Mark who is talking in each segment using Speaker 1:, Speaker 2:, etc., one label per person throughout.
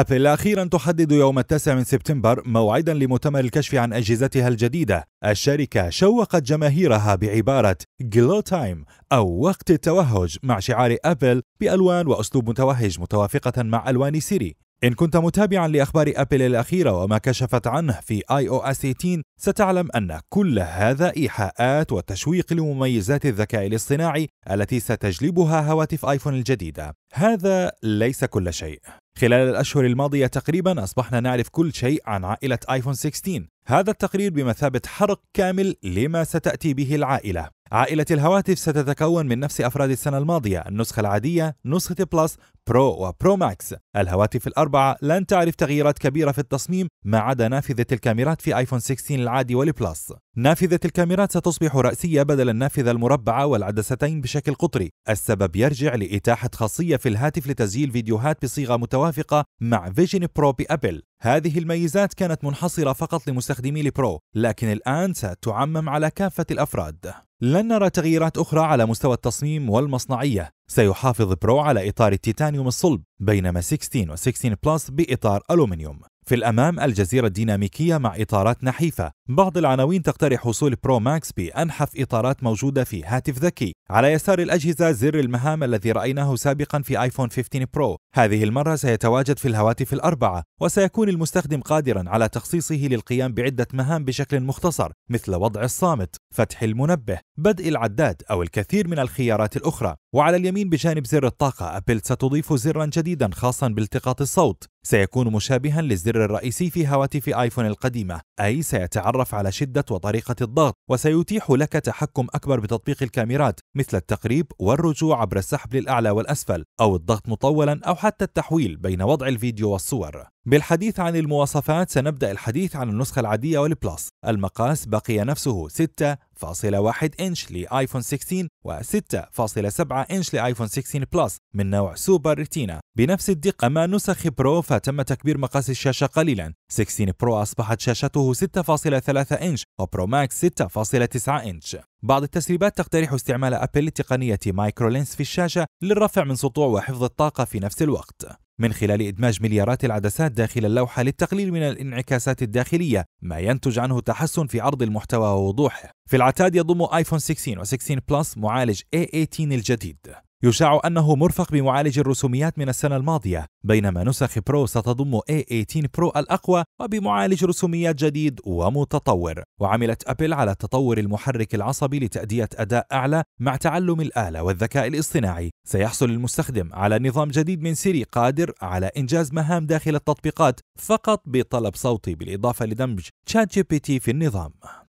Speaker 1: أبل أخيرا تحدد يوم التاسع من سبتمبر موعدا لمؤتمر الكشف عن أجهزتها الجديدة الشركة شوقت جماهيرها بعبارة جلو تايم أو وقت التوهج مع شعار أبل بألوان وأسلوب متوهج متوافقة مع ألوان سيري إن كنت متابعا لأخبار أبل الأخيرة وما كشفت عنه في آي أو إس 18 ستعلم أن كل هذا إيحاءات وتشويق لمميزات الذكاء الاصطناعي التي ستجلبها هواتف آيفون الجديدة هذا ليس كل شيء خلال الأشهر الماضية تقريبا أصبحنا نعرف كل شيء عن عائلة آيفون 16 هذا التقرير بمثابة حرق كامل لما ستأتي به العائلة عائلة الهواتف ستتكون من نفس أفراد السنة الماضية النسخة العادية نسخة بلس برو وبرو ماكس الهواتف الأربعة لن تعرف تغييرات كبيرة في التصميم ما عدا نافذة الكاميرات في آيفون 16 العادي والبلس نافذة الكاميرات ستصبح رأسية بدل النافذة المربعة والعدستين بشكل قطري السبب يرجع لإتاحة خاصية في الهاتف لتسجيل فيديوهات بصيغة متوافقة مع فيجن برو بأبل هذه الميزات كانت منحصرة فقط لمستخدمي البرو، لكن الآن ستعمم على كافة الأفراد. لن نرى تغييرات أخرى على مستوى التصميم والمصنعية، سيحافظ برو على إطار التيتانيوم الصلب، بينما 16 و 16 بلس بإطار ألومنيوم. في الأمام الجزيرة الديناميكية مع إطارات نحيفة بعض العناوين تقترح حصول برو ماكس بأنحف إطارات موجودة في هاتف ذكي على يسار الأجهزة زر المهام الذي رأيناه سابقا في آيفون 15 برو هذه المرة سيتواجد في الهواتف الأربعة وسيكون المستخدم قادرا على تخصيصه للقيام بعدة مهام بشكل مختصر مثل وضع الصامت فتح المنبه بدء العداد أو الكثير من الخيارات الأخرى وعلى اليمين بجانب زر الطاقة أبل ستضيف زرا جديدا خاصا بالتقاط الصوت سيكون مشابها للزر الرئيسي في هواتف آيفون القديمة أي سيتعرف على شدة وطريقة الضغط وسيتيح لك تحكم أكبر بتطبيق الكاميرات مثل التقريب والرجوع عبر السحب للأعلى والأسفل أو الضغط مطولا أو حتى التحويل بين وضع الفيديو والصور بالحديث عن المواصفات سنبدأ الحديث عن النسخة العادية والبلاس المقاس بقي نفسه 6 6.1 إنش لآيفون 16 و6.7 إنش لآيفون 16 بلس من نوع سوبر ريتينا بنفس الدقة أما نسخ برو فتم تكبير مقاس الشاشة قليلا 16 برو أصبحت شاشته 6.3 إنش وبرو ماكس 6.9 إنش بعض التسريبات تقترح استعمال أبل لتقنية مايكرو لينس في الشاشة للرفع من سطوع وحفظ الطاقة في نفس الوقت من خلال إدماج مليارات العدسات داخل اللوحة للتقليل من الانعكاسات الداخلية ما ينتج عنه تحسن في عرض المحتوى ووضوحه في العتاد يضم آيفون 16 و16 بلس معالج A18 الجديد يشاع أنه مرفق بمعالج الرسوميات من السنة الماضية بينما نسخ برو ستضم A18 برو الأقوى وبمعالج رسوميات جديد ومتطور وعملت أبل على تطور المحرك العصبي لتأدية أداء أعلى مع تعلم الآلة والذكاء الاصطناعي سيحصل المستخدم على نظام جديد من سيري قادر على إنجاز مهام داخل التطبيقات فقط بطلب صوتي بالإضافة لدمج تشات جي بي تي في النظام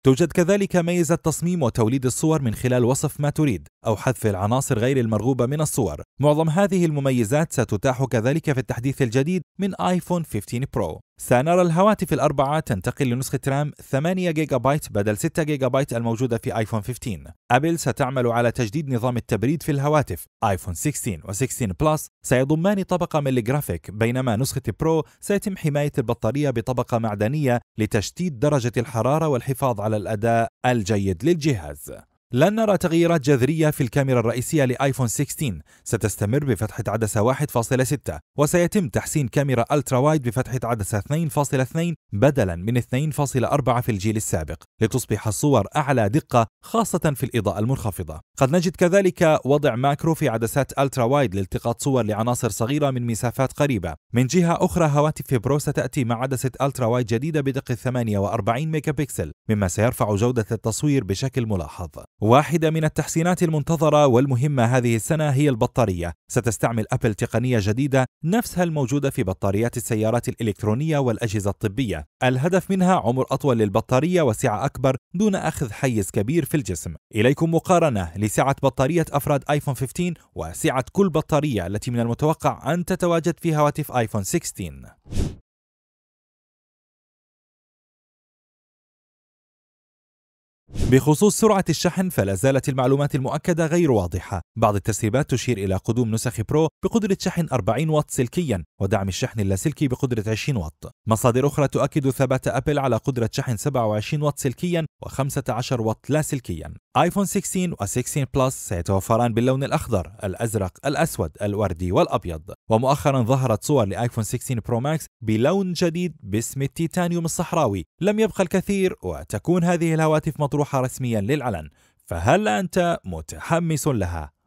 Speaker 1: توجد كذلك ميزة تصميم وتوليد الصور من خلال وصف ما تريد أو حذف العناصر غير المرغوبة من الصور معظم هذه المميزات ستتاح كذلك في التحديث الجديد من آيفون 15 برو سنرى الهواتف الأربعة تنتقل لنسخة رام 8 جيجا بايت بدل 6 جيجا بايت الموجودة في آيفون 15 أبل ستعمل على تجديد نظام التبريد في الهواتف آيفون 16 و16 بلس سيضمان طبقة من الجرافيك بينما نسخة برو سيتم حماية البطارية بطبقة معدنية لتشتيت درجة الحرارة والحفاظ على الأداء الجيد للجهاز لن نرى تغييرات جذرية في الكاميرا الرئيسية لآيفون 16 ستستمر بفتحة عدسة 1.6 وسيتم تحسين كاميرا ألترا وايد بفتحة عدسة 2.2 بدلا من 2.4 في الجيل السابق لتصبح الصور أعلى دقة خاصة في الإضاءة المنخفضة قد نجد كذلك وضع ماكرو في عدسات ألترا وايد لالتقاط صور لعناصر صغيرة من مسافات قريبة من جهة أخرى هواتف برو ستأتي مع عدسة ألترا وايد جديدة بدقة 48 ميجا بكسل مما سيرفع جودة التصوير بشكل ملاحظ واحدة من التحسينات المنتظرة والمهمة هذه السنة هي البطارية، ستستعمل أبل تقنية جديدة نفسها الموجودة في بطاريات السيارات الإلكترونية والأجهزة الطبية، الهدف منها عمر أطول للبطارية وسعة أكبر دون أخذ حيز كبير في الجسم. إليكم مقارنة لسعة بطارية أفراد آيفون 15 وسعة كل بطارية التي من المتوقع أن تتواجد في هواتف آيفون 16. بخصوص سرعة الشحن فلا زالت المعلومات المؤكدة غير واضحة بعض التسريبات تشير إلى قدوم نسخ برو بقدرة شحن 40 واط سلكيا ودعم الشحن اللاسلكي بقدرة 20 واط مصادر أخرى تؤكد ثبات أبل على قدرة شحن 27 واط سلكيا و15 واط لاسلكيا ايفون 16 و16 بلس سيتوفران باللون الأخضر، الأزرق، الأسود، الوردي والأبيض ومؤخرا ظهرت صور لآيفون 16 برو ماكس بلون جديد باسم التيتانيوم الصحراوي لم يبقى الكثير وتكون هذه الهواتف مطروحة رسميا للعلن فهل أنت متحمس لها؟